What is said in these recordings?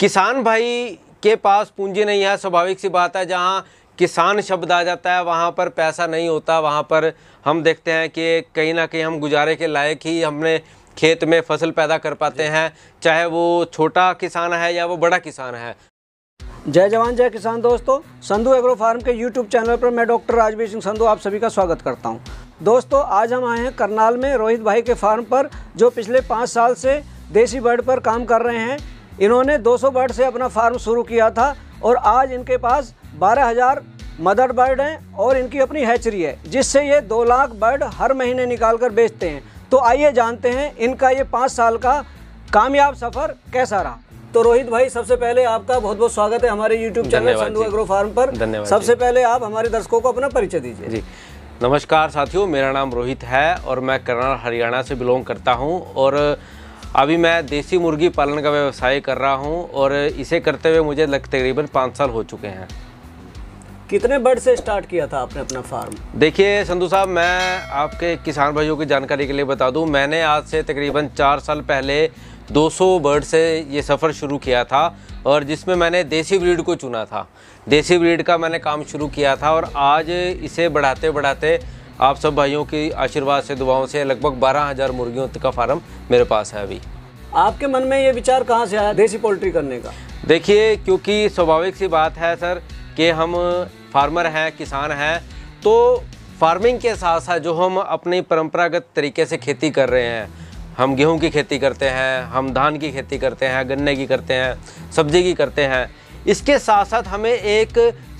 किसान भाई के पास पूंजी नहीं है स्वाभाविक सी बात है जहाँ किसान शब्द आ जाता है वहाँ पर पैसा नहीं होता वहाँ पर हम देखते हैं कि कहीं ना कहीं हम गुजारे के लायक ही हमने खेत में फसल पैदा कर पाते हैं चाहे वो छोटा किसान है या वो बड़ा किसान है जय जवान जय किसान दोस्तों संधु एग्रो फार्म के यूट्यूब चैनल पर मैं डॉक्टर राजवीर सिंह संधु आप सभी का स्वागत करता हूँ दोस्तों आज हम आए हैं करनाल में रोहित भाई के फार्म पर जो पिछले पाँच साल से देसी बर्ड पर काम कर रहे हैं इन्होंने 200 बर्ड से अपना फार्म शुरू किया था और आज इनके पास 12000 मदर बर्ड हैं और इनकी अपनी हैचरी है जिससे ये दो लाख बर्ड हर महीने निकाल कर बेचते हैं तो आइए जानते हैं इनका ये पाँच साल का कामयाब सफ़र कैसा रहा तो रोहित भाई सबसे पहले आपका बहुत बहुत स्वागत है हमारे YouTube channel Sandhu agro farm पर धन्यवाद सबसे पहले आप हमारे दर्शकों को अपना परिचय दीजिए जी नमस्कार साथियों मेरा नाम रोहित है और मैं करनाल हरियाणा से बिलोंग करता हूँ और अभी मैं देसी मुर्गी पालन का व्यवसाय कर रहा हूँ और इसे करते हुए मुझे लग तकरीबन पाँच साल हो चुके हैं कितने बर्ड से स्टार्ट किया था आपने अपना फार्म देखिए संधु साहब मैं आपके किसान भाइयों की जानकारी के लिए बता दूं मैंने आज से तकरीबन चार साल पहले 200 बर्ड से ये सफ़र शुरू किया था और जिसमें मैंने देसी ब्रीड को चुना था देसी ब्रीड का मैंने काम शुरू किया था और आज इसे बढ़ाते बढ़ाते आप सब भाइयों की आशीर्वाद से दुआओं से लगभग बारह हज़ार मुर्गियों का फार्म मेरे पास है अभी आपके मन में ये विचार कहाँ से आया देसी पोल्ट्री करने का देखिए क्योंकि स्वाभाविक सी बात है सर कि हम फार्मर हैं किसान हैं तो फार्मिंग के साथ साथ जो हम अपनी परंपरागत तरीके से खेती कर रहे हैं हम गेहूं की खेती करते हैं हम धान की खेती करते हैं गन्ने की करते हैं सब्जी की करते हैं इसके साथ साथ हमें एक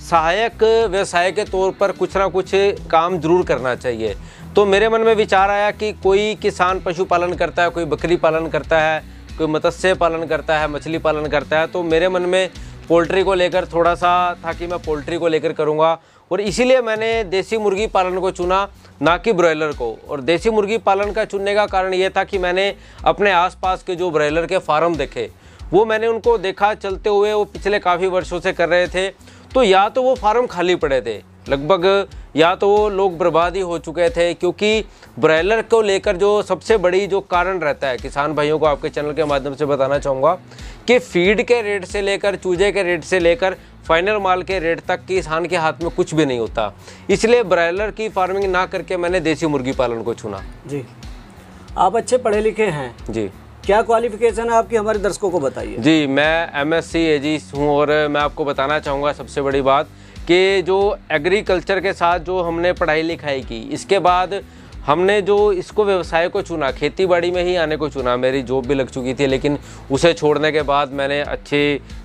सहायक व्यवसाय के तौर पर कुछ ना कुछ काम जरूर करना चाहिए तो मेरे मन में विचार आया कि कोई किसान पशुपालन करता है कोई बकरी पालन करता है कोई मत्स्य पालन करता है मछली पालन करता है तो मेरे मन में पोल्ट्री को लेकर थोड़ा सा था कि मैं पोल्ट्री को लेकर करूँगा और इसीलिए मैंने देसी मुर्गी पालन को चुना ना कि ब्रॉयलर को और देसी मुर्गी पालन का चुनने का कारण ये था कि मैंने अपने आसपास के जो ब्रॉयलर के फार्म देखे वो मैंने उनको देखा चलते हुए वो पिछले काफ़ी वर्षों से कर रहे थे तो या तो वो फार्म खाली पड़े थे लगभग या तो वो लोग बर्बाद ही हो चुके थे क्योंकि ब्रायलर को लेकर जो सबसे बड़ी जो कारण रहता है किसान भाइयों को आपके चैनल के माध्यम से बताना चाहूँगा कि फीड के रेट से लेकर चूजे के रेट से लेकर फाइनल माल के रेट तक किसान के हाथ में कुछ भी नहीं होता इसलिए ब्रायलर की फार्मिंग ना करके मैंने देसी मुर्गी पालन को चुना जी आप अच्छे पढ़े लिखे हैं जी क्या क्वालिफिकेशन है आपकी हमारे दर्शकों को बताइए जी मैं एम एस सी एजी हूँ और मैं आपको बताना चाहूँगा सबसे बड़ी बात कि जो एग्रीकल्चर के साथ जो हमने पढ़ाई लिखाई की इसके बाद हमने जो इसको व्यवसाय को चुना खेती बाड़ी में ही आने को चुना मेरी जॉब भी लग चुकी थी लेकिन उसे छोड़ने के बाद मैंने अच्छे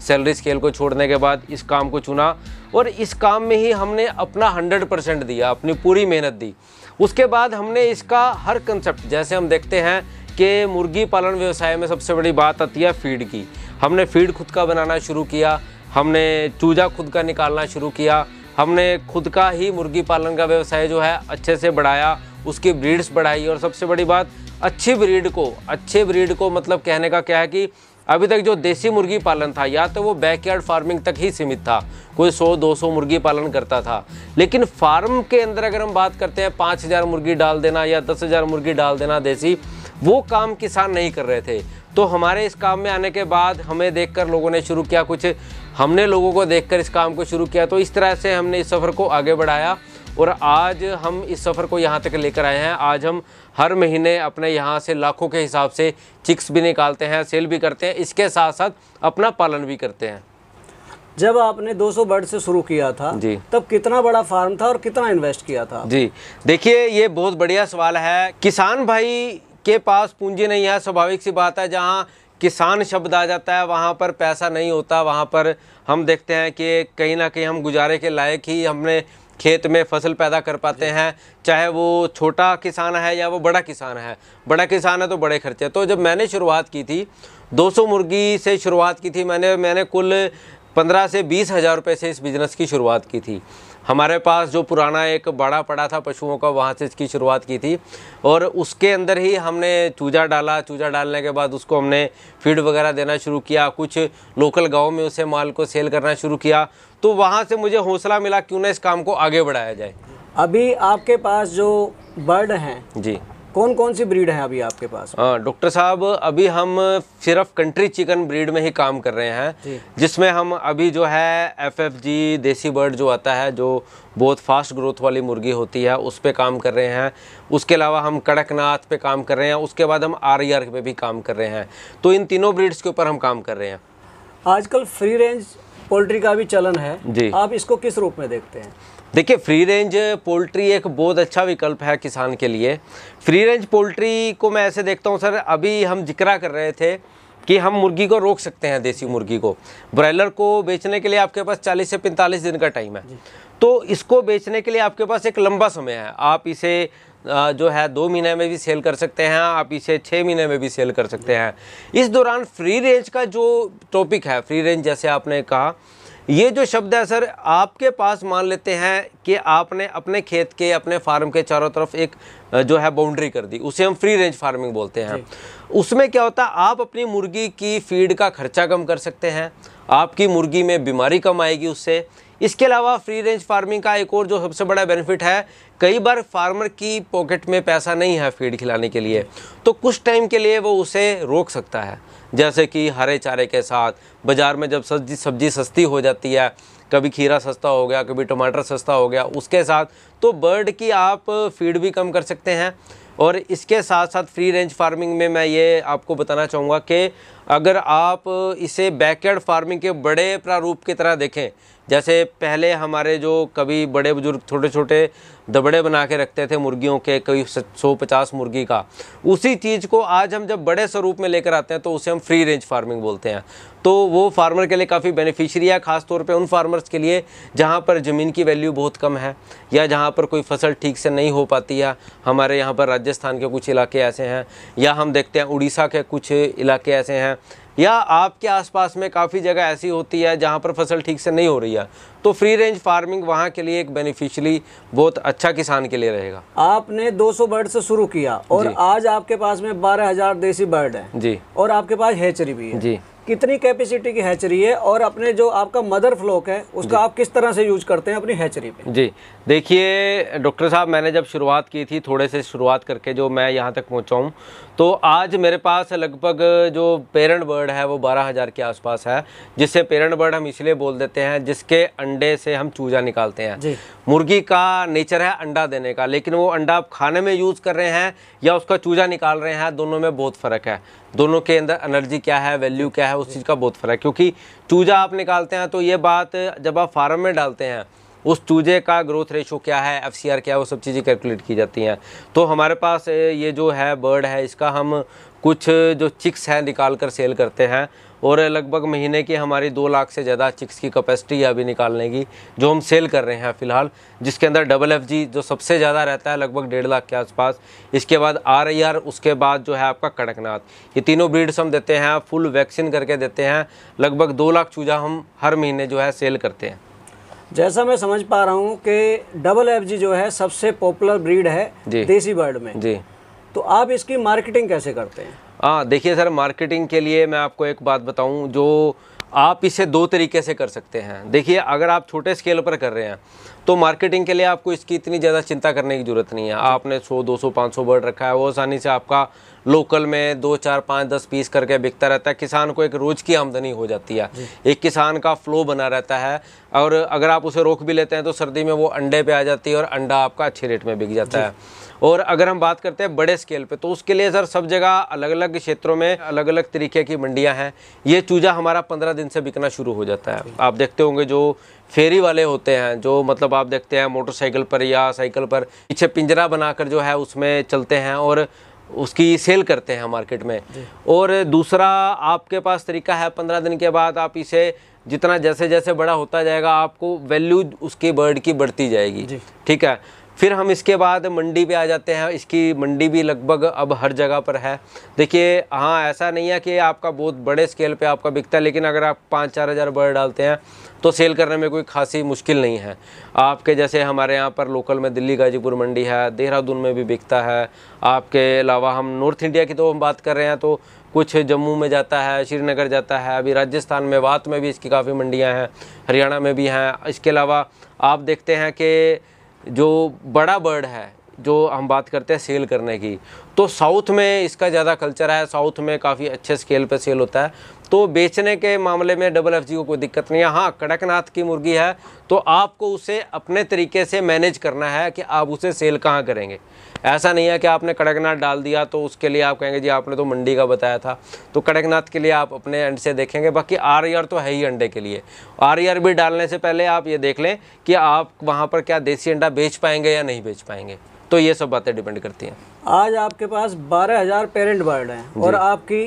सैलरी स्केल को छोड़ने के बाद इस काम को चुना और इस काम में ही हमने अपना हंड्रेड परसेंट दिया अपनी पूरी मेहनत दी उसके बाद हमने इसका हर कंसेप्ट जैसे हम देखते हैं कि मुर्गी पालन व्यवसाय में सबसे बड़ी बात आती है फीड की हमने फीड खुद का बनाना शुरू किया हमने चूजा खुद का निकालना शुरू किया हमने खुद का ही मुर्गी पालन का व्यवसाय जो है अच्छे से बढ़ाया उसकी ब्रीड्स बढ़ाई और सबसे बड़ी बात अच्छी ब्रीड को अच्छे ब्रीड को मतलब कहने का क्या है कि अभी तक जो देसी मुर्गी पालन था या तो वो बैकयार्ड फार्मिंग तक ही सीमित था कोई 100-200 मुर्गी पालन करता था लेकिन फार्म के अंदर अगर हम बात करते हैं 5000 मुर्गी डाल देना या 10000 मुर्गी डाल देना देसी वो काम किसान नहीं कर रहे थे तो हमारे इस काम में आने के बाद हमें देखकर लोगों ने शुरू किया कुछ हमने लोगों को देखकर इस काम को शुरू किया तो इस तरह से हमने इस सफ़र को आगे बढ़ाया और आज हम इस सफ़र को यहाँ तक लेकर आए हैं आज हम हर महीने अपने यहाँ से लाखों के हिसाब से चिक्स भी निकालते हैं सेल भी करते हैं इसके साथ साथ अपना पालन भी करते हैं जब आपने 200 बर्ड से शुरू किया था जी तब कितना बड़ा फार्म था और कितना इन्वेस्ट किया था जी देखिए ये बहुत बढ़िया सवाल है किसान भाई के पास पूंजी नहीं है स्वाभाविक सी बात है जहाँ किसान शब्द आ जाता है वहाँ पर पैसा नहीं होता वहाँ पर हम देखते हैं कि कहीं ना कहीं हम गुजारे के लायक ही हमने खेत में फसल पैदा कर पाते हैं चाहे वो छोटा किसान है या वो बड़ा किसान है बड़ा किसान है तो बड़े खर्चे तो जब मैंने शुरुआत की थी 200 मुर्गी से शुरुआत की थी मैंने मैंने कुल पंद्रह से बीस हज़ार रुपये से इस बिज़नेस की शुरुआत की थी हमारे पास जो पुराना एक बड़ा पड़ा था पशुओं का वहाँ से इसकी शुरुआत की थी और उसके अंदर ही हमने चूजा डाला चूजा डालने के बाद उसको हमने फीड वगैरह देना शुरू किया कुछ लोकल गाँव में उसे माल को सेल करना शुरू किया तो वहाँ से मुझे हौसला मिला क्यों ना इस काम को आगे बढ़ाया जाए अभी आपके पास जो बर्ड हैं जी कौन कौन सी ब्रीड है अभी आपके पास डॉक्टर साहब अभी हम सिर्फ कंट्री चिकन ब्रीड में ही काम कर रहे हैं जिसमें हम अभी जो है एफएफजी देसी बर्ड जो आता है जो बहुत फास्ट ग्रोथ वाली मुर्गी होती है उस पर काम कर रहे हैं उसके अलावा हम कड़कनाथ पे काम कर रहे हैं उसके बाद हम आर आर e पे भी काम कर रहे हैं तो इन तीनों ब्रीड्स के ऊपर हम काम कर रहे हैं आजकल फ्री रेंज पोल्ट्री का भी चलन है जी आप इसको किस रूप में देखते हैं देखिए फ्री रेंज पोल्ट्री एक बहुत अच्छा विकल्प है किसान के लिए फ्री रेंज पोल्ट्री को मैं ऐसे देखता हूँ सर अभी हम जिक्रा कर रहे थे कि हम मुर्गी को रोक सकते हैं देसी मुर्गी को ब्रॉयलर को बेचने के लिए आपके पास 40 से 45 दिन का टाइम है तो इसको बेचने के लिए आपके पास एक लंबा समय है आप इसे जो है दो महीने में भी सेल कर सकते हैं आप इसे छः महीने में भी सेल कर सकते हैं इस दौरान फ्री रेंज का जो टॉपिक है फ्री रेंज जैसे आपने कहा ये जो शब्द है सर आपके पास मान लेते हैं कि आपने अपने खेत के अपने फार्म के चारों तरफ एक जो है बाउंड्री कर दी उसे हम फ्री रेंज फार्मिंग बोलते हैं उसमें क्या होता है आप अपनी मुर्गी की फीड का खर्चा कम कर सकते हैं आपकी मुर्गी में बीमारी कम आएगी उससे इसके अलावा फ्री रेंज फार्मिंग का एक और जो सबसे बड़ा बेनिफिट है कई बार फार्मर की पॉकेट में पैसा नहीं है फीड खिलाने के लिए तो कुछ टाइम के लिए वो उसे रोक सकता है जैसे कि हरे चारे के साथ बाज़ार में जब सब्जी सब्जी सस्ती हो जाती है कभी खीरा सस्ता हो गया कभी टमाटर सस्ता हो गया उसके साथ तो बर्ड की आप फीड भी कम कर सकते हैं और इसके साथ साथ फ्री रेंज फार्मिंग में मैं ये आपको बताना चाहूँगा कि अगर आप इसे बैकयार्ड फार्मिंग के बड़े प्रारूप की तरह देखें जैसे पहले हमारे जो कभी बड़े बुजुर्ग छोटे छोटे दबड़े बना के रखते थे मुर्गियों के कई सौ पचास मुर्गी का उसी चीज़ को आज हम जब बड़े स्वरूप में लेकर आते हैं तो उसे हम फ्री रेंज फार्मिंग बोलते हैं तो वो फार्मर के लिए काफ़ी बेनिफिशियरी है ख़ासतौर पे उन फार्मर्स के लिए जहाँ पर ज़मीन की वैल्यू बहुत कम है या जहाँ पर कोई फसल ठीक से नहीं हो पाती है हमारे यहाँ पर राजस्थान के कुछ इलाके ऐसे हैं या हम देखते हैं उड़ीसा के कुछ इलाके ऐसे हैं या आपके आसपास में काफ़ी जगह ऐसी होती है जहाँ पर फसल ठीक से नहीं हो रही है तो फ्री रेंज फार्मिंग वहाँ के लिए एक बेनिफिशियली बहुत अच्छा किसान के लिए रहेगा आपने 200 बर्ड से शुरू किया और आज आपके पास में 12000 देसी बर्ड है जी और आपके पास हैचरी भी है जी कितनी कैपेसिटी की हैचरी है और अपने जो आपका मदर फ्लोक है उसका आप किस तरह से यूज करते हैं अपनी हैचरी पे जी देखिए डॉक्टर साहब मैंने जब शुरुआत की थी थोड़े से शुरुआत करके जो मैं यहाँ तक पहुँचा हूँ तो आज मेरे पास लगभग जो पेरेंट बर्ड है वो बारह हज़ार के आसपास है जिससे पेरेंट बर्ड हम इसलिए बोल देते हैं जिसके अंडे से हम चूजा निकालते हैं मुर्गी का नेचर है अंडा देने का लेकिन वो अंडा आप खाने में यूज़ कर रहे हैं या उसका चूजा निकाल रहे हैं दोनों में बहुत फ़र्क है दोनों के अंदर एनर्जी क्या है वैल्यू क्या है उस चीज़ का बहुत फ़र्क है क्योंकि चूजा आप निकालते हैं तो ये बात जब आप फार्म में डालते हैं उस चूजे का ग्रोथ रेशो क्या है एफ क्या है वो सब चीज़ें कैलकुलेट की जाती हैं तो हमारे पास ये जो है बर्ड है इसका हम कुछ जो चिक्स हैं निकाल कर सेल करते हैं और लगभग महीने की हमारी दो लाख से ज़्यादा चिक्स की कैपेसिटी है अभी निकालने की जो हम सेल कर रहे हैं फ़िलहाल जिसके अंदर डबल एफ जी जो सबसे ज़्यादा रहता है लगभग डेढ़ लाख के आसपास इसके बाद आर आई आर उसके बाद जो है आपका कड़कनाथ ये तीनों ब्रीड्स हम देते हैं फुल वैक्सीन करके देते हैं लगभग दो लाख चूजा हम हर महीने जो है सेल करते हैं जैसा मैं समझ पा रहा हूँ कि डबल एफ जी जो है सबसे पॉपुलर ब्रीड है देसी बर्ड में जी तो आप इसकी मार्केटिंग कैसे करते हैं हाँ देखिए सर मार्केटिंग के लिए मैं आपको एक बात बताऊँ जो आप इसे दो तरीके से कर सकते हैं देखिए अगर आप छोटे स्केल पर कर रहे हैं तो मार्केटिंग के लिए आपको इसकी इतनी ज़्यादा चिंता करने की ज़रूरत नहीं है आपने 100, 200, 500 बर्ड रखा है वो आसानी से आपका लोकल में दो चार पाँच दस पीस करके बिकता रहता है किसान को एक रोज़ की आमदनी हो जाती है एक किसान का फ्लो बना रहता है और अगर आप उसे रोक भी लेते हैं तो सर्दी में वो अंडे पर आ जाती है और अंडा आपका अच्छे रेट में बिक जाता है और अगर हम बात करते हैं बड़े स्केल पे तो उसके लिए सर सब जगह अलग अलग क्षेत्रों में अलग अलग तरीके की मंडियाँ हैं ये चूजा हमारा पंद्रह दिन से बिकना शुरू हो जाता है आप देखते होंगे जो फेरी वाले होते हैं जो मतलब आप देखते हैं मोटरसाइकिल पर या साइकिल पर पीछे पिंजरा बनाकर जो है उसमें चलते हैं और उसकी सेल करते हैं मार्केट में और दूसरा आपके पास तरीका है पंद्रह दिन के बाद आप इसे जितना जैसे जैसे बड़ा होता जाएगा आपको वैल्यू उसकी बर्ड की बढ़ती जाएगी ठीक है फिर हम इसके बाद मंडी पे आ जाते हैं इसकी मंडी भी लगभग अब हर जगह पर है देखिए हाँ ऐसा नहीं है कि आपका बहुत बड़े स्केल पे आपका बिकता है लेकिन अगर आप पाँच चार हज़ार बर्ड डालते हैं तो सेल करने में कोई खासी मुश्किल नहीं है आपके जैसे हमारे यहाँ पर लोकल में दिल्ली गाजीपुर मंडी है देहरादून में भी बिकता है आपके अलावा हम नॉर्थ इंडिया की तो हम बात कर रहे हैं तो कुछ जम्मू में जाता है श्रीनगर जाता है अभी राजस्थान में वात में भी इसकी काफ़ी मंडियाँ हैं हरियाणा में भी हैं इसके अलावा आप देखते हैं कि जो बड़ा बर्ड है जो हम बात करते हैं सेल करने की तो साउथ में इसका ज़्यादा कल्चर है साउथ में काफ़ी अच्छे स्केल पे सेल होता है तो बेचने के मामले में डबल एफ को कोई दिक्कत नहीं है हाँ कड़कनाथ की मुर्गी है तो आपको उसे अपने तरीके से मैनेज करना है कि आप उसे सेल कहाँ करेंगे ऐसा नहीं है कि आपने कड़कनाथ डाल दिया तो उसके लिए आप कहेंगे जी आपने तो मंडी का बताया था तो कड़कनाथ के लिए आप अपने अंड से देखेंगे बाकी आर आर e तो है ही अंडे के लिए आर आर e भी डालने से पहले आप ये देख लें कि आप वहाँ पर क्या देसी अंडा बेच पाएंगे या नहीं बेच पाएंगे तो ये सब बातें डिपेंड करती हैं आज आपके पास बारह हज़ार पेरेंट बर्ड हैं और आपकी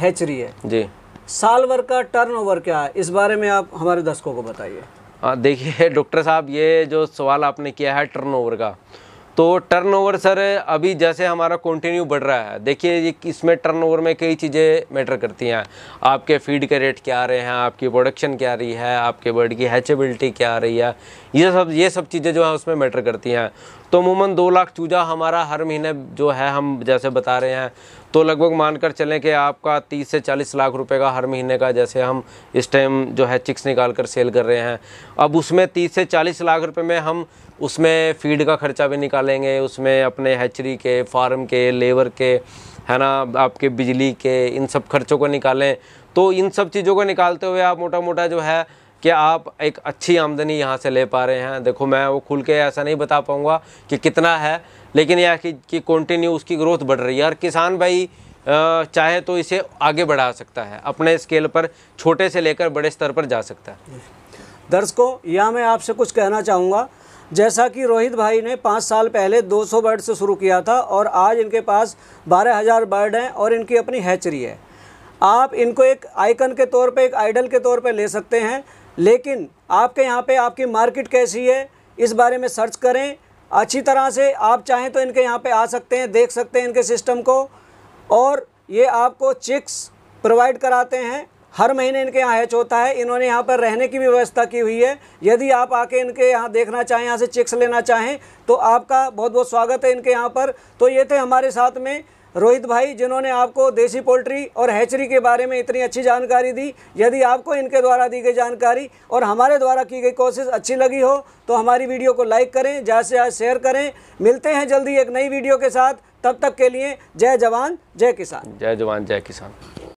हैचरी है जी साल भर का टर्नओवर क्या है इस बारे में आप हमारे दर्शकों को बताइए देखिए डॉक्टर साहब ये जो सवाल आपने किया है टर्नओवर का तो टर्नओवर सर अभी जैसे हमारा कंटिन्यू बढ़ रहा है देखिए इसमें टर्नओवर में कई चीज़ें मैटर करती हैं आपके फीड के रेट क्या आ रहे हैं आपकी प्रोडक्शन क्या आ रही है आपके बर्ड की हैचेबिलिटी क्या आ रही है ये सब ये सब चीज़ें जो है उसमें मैटर करती हैं तो अमूमन दो लाख चूजा हमारा हर महीने जो है हम जैसे बता रहे हैं तो लगभग मानकर चलें कि आपका 30 से 40 लाख रुपए का हर महीने का जैसे हम इस टाइम जो है चिक्स निकाल कर सेल कर रहे हैं अब उसमें 30 से 40 लाख रुपए में हम उसमें फीड का खर्चा भी निकालेंगे उसमें अपने हैचरी के फार्म के लेबर के है ना आपके बिजली के इन सब खर्चों को निकालें तो इन सब चीज़ों को निकालते हुए आप मोटा मोटा जो है कि आप एक अच्छी आमदनी यहाँ से ले पा रहे हैं देखो मैं वो खुल के ऐसा नहीं बता पाऊँगा कि कितना है लेकिन यह कि, कि कॉन्टीन्यू उसकी ग्रोथ बढ़ रही है और किसान भाई चाहे तो इसे आगे बढ़ा सकता है अपने स्केल पर छोटे से लेकर बड़े स्तर पर जा सकता है दर्शकों यह मैं आपसे कुछ कहना चाहूँगा जैसा कि रोहित भाई ने पाँच साल पहले 200 बर्ड से शुरू किया था और आज इनके पास बारह हज़ार बर्ड हैं और इनकी अपनी हैचरी है आप इनको एक आइकन के तौर पे एक आइडल के तौर पे ले सकते हैं लेकिन आपके यहाँ पे आपकी मार्केट कैसी है इस बारे में सर्च करें अच्छी तरह से आप चाहें तो इनके यहाँ पे आ सकते हैं देख सकते हैं इनके सिस्टम को और ये आपको चिक्स प्रोवाइड कराते हैं हर महीने इनके यहाँ हैच होता है इन्होंने यहाँ पर रहने की भी व्यवस्था की हुई है यदि आप आके इनके यहाँ देखना चाहें यहाँ से चिक्स लेना चाहें तो आपका बहुत बहुत स्वागत है इनके यहाँ पर तो ये थे हमारे साथ में रोहित भाई जिन्होंने आपको देसी पोल्ट्री और हैचरी के बारे में इतनी अच्छी जानकारी दी यदि आपको इनके द्वारा दी गई जानकारी और हमारे द्वारा की गई कोशिश अच्छी लगी हो तो हमारी वीडियो को लाइक करें ज़्यादा से ज़्यादा शेयर करें मिलते हैं जल्दी एक नई वीडियो के साथ तब तक के लिए जय जवान जय किसान जय जवान जय किसान